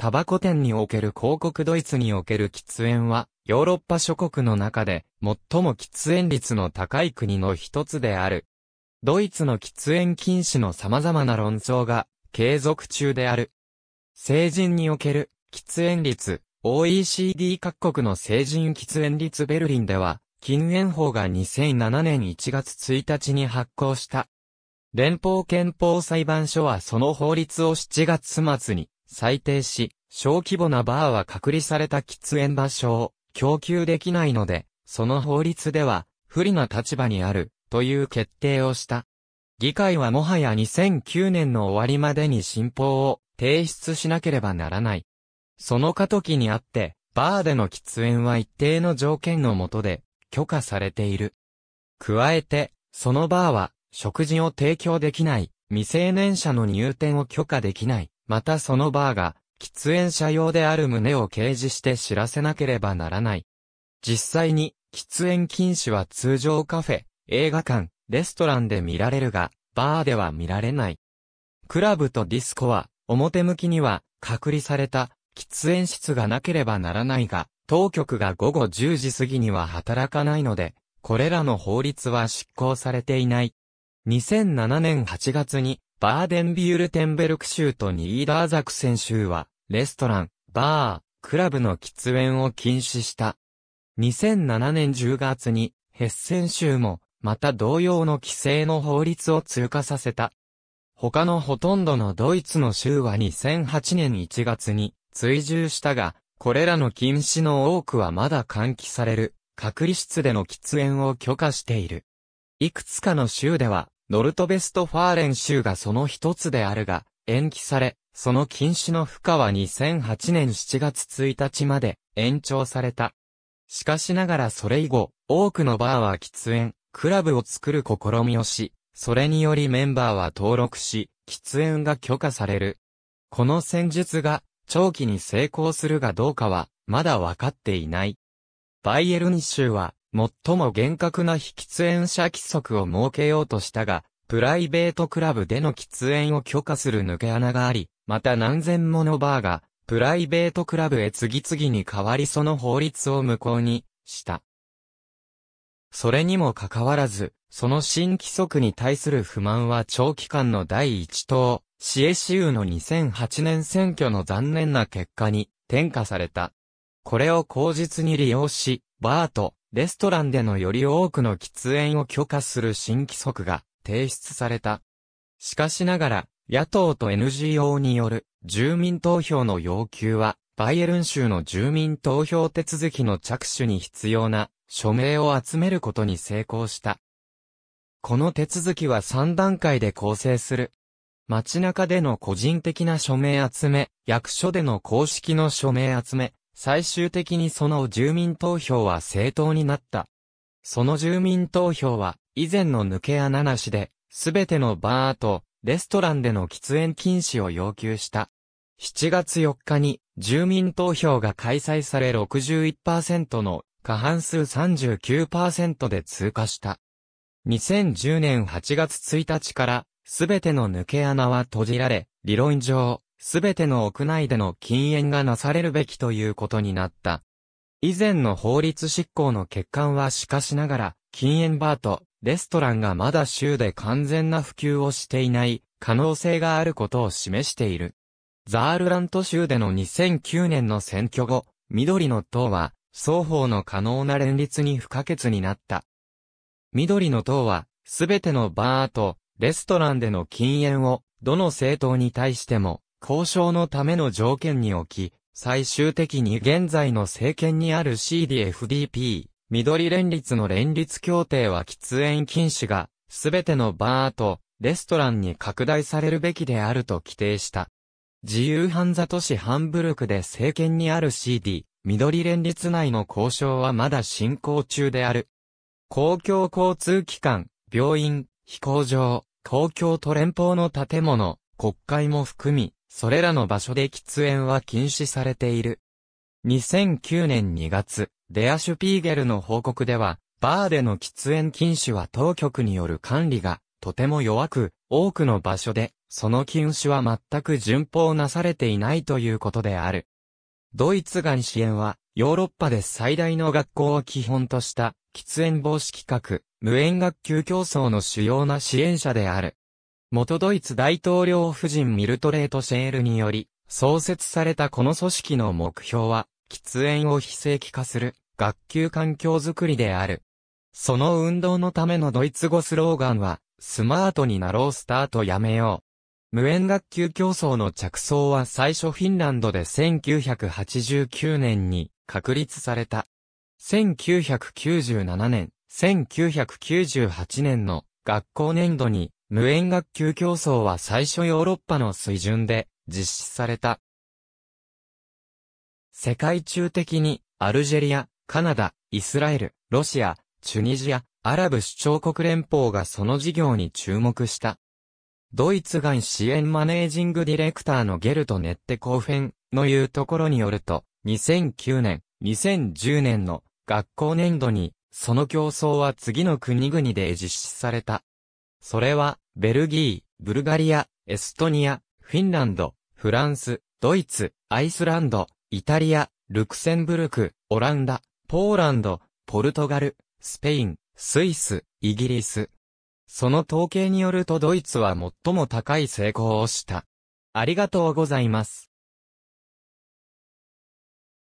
タバコ店における広告ドイツにおける喫煙は、ヨーロッパ諸国の中で、最も喫煙率の高い国の一つである。ドイツの喫煙禁止の様々な論争が、継続中である。成人における、喫煙率、OECD 各国の成人喫煙率ベルリンでは、禁煙法が2007年1月1日に発行した。連邦憲法裁判所はその法律を7月末に最低し、小規模なバーは隔離された喫煙場所を供給できないので、その法律では不利な立場にあるという決定をした。議会はもはや2009年の終わりまでに新法を提出しなければならない。その過渡期にあって、バーでの喫煙は一定の条件の下で許可されている。加えて、そのバーは食事を提供できない、未成年者の入店を許可できない、またそのバーが、喫煙者用である旨を掲示して知らせなければならない。実際に、喫煙禁止は通常カフェ、映画館、レストランで見られるが、バーでは見られない。クラブとディスコは、表向きには、隔離された、喫煙室がなければならないが、当局が午後10時過ぎには働かないので、これらの法律は執行されていない。2007年8月に、バーデンビュールテンベルク州とニーダーザクセン州は、レストラン、バー、クラブの喫煙を禁止した。2007年10月に、ヘッセン州も、また同様の規制の法律を通過させた。他のほとんどのドイツの州は2008年1月に追従したが、これらの禁止の多くはまだ換気される、隔離室での喫煙を許可している。いくつかの州では、ノルトベストファーレン州がその一つであるが、延期され、その禁止の負荷は2008年7月1日まで延長された。しかしながらそれ以後、多くのバーは喫煙、クラブを作る試みをし、それによりメンバーは登録し、喫煙が許可される。この戦術が、長期に成功するかどうかは、まだわかっていない。バイエルニ州は、最も厳格な非喫煙者規則を設けようとしたが、プライベートクラブでの喫煙を許可する抜け穴があり、また何千ものバーが、プライベートクラブへ次々に変わりその法律を無効にした。それにもかかわらず、その新規則に対する不満は長期間の第一党、シエシウの2008年選挙の残念な結果に転嫁された。これを口実に利用し、バーとレストランでのより多くの喫煙を許可する新規則が提出された。しかしながら、野党と NGO による住民投票の要求は、バイエルン州の住民投票手続きの着手に必要な署名を集めることに成功した。この手続きは3段階で構成する。街中での個人的な署名集め、役所での公式の署名集め、最終的にその住民投票は正当になった。その住民投票は、以前の抜け穴なしで、すべてのバーと、レストランでの喫煙禁止を要求した。7月4日に、住民投票が開催され61%の過半数39%で通過した。2010年8月1日から、すべての抜け穴は閉じられ、理論上、すべての屋内での禁煙がなされるべきということになった。以前の法律執行の欠陥はしかしながら、禁煙バーとレストランがまだ州で完全な普及をしていない可能性があることを示している。ザールラント州での2009年の選挙後、緑の党は双方の可能な連立に不可欠になった。緑の党は、すべてのバーとレストランでの禁煙を、どの政党に対しても交渉のための条件に置き、最終的に現在の政権にある CDFDP、緑連立の連立協定は喫煙禁止が、すべてのバーとレストランに拡大されるべきであると規定した。自由犯座都市ハンブルクで政権にある CD、緑連立内の交渉はまだ進行中である。公共交通機関、病院、飛行場、公共と連邦の建物、国会も含み、それらの場所で喫煙は禁止されている。2009年2月、デアシュピーゲルの報告では、バーでの喫煙禁止は当局による管理がとても弱く、多くの場所で、その禁止は全く順法なされていないということである。ドイツが支援は、ヨーロッパで最大の学校を基本とした、喫煙防止規格、無縁学級競争の主要な支援者である。元ドイツ大統領夫人ミルトレート・シェールにより、創設されたこの組織の目標は、喫煙を非正規化する、学級環境づくりである。その運動のためのドイツ語スローガンは、スマートになろうスタートやめよう。無縁学級競争の着想は最初フィンランドで1989年に確立された。1997年、1998年の学校年度に無縁学級競争は最初ヨーロッパの水準で実施された。世界中的にアルジェリア、カナダ、イスラエル、ロシア、チュニジア、アラブ首長国連邦がその事業に注目した。ドイツ外支援マネージングディレクターのゲルト・ネッテ・コーフェンの言うところによると、2009年、2010年の学校年度に、その競争は次の国々で実施された。それは、ベルギー、ブルガリア、エストニア、フィンランド、フランス、ドイツ、アイスランド、イタリア、ルクセンブルク、オランダ、ポーランド、ポルトガル、スペイン、スイス、イギリス。その統計によるとドイツは最も高い成功をした。ありがとうございます。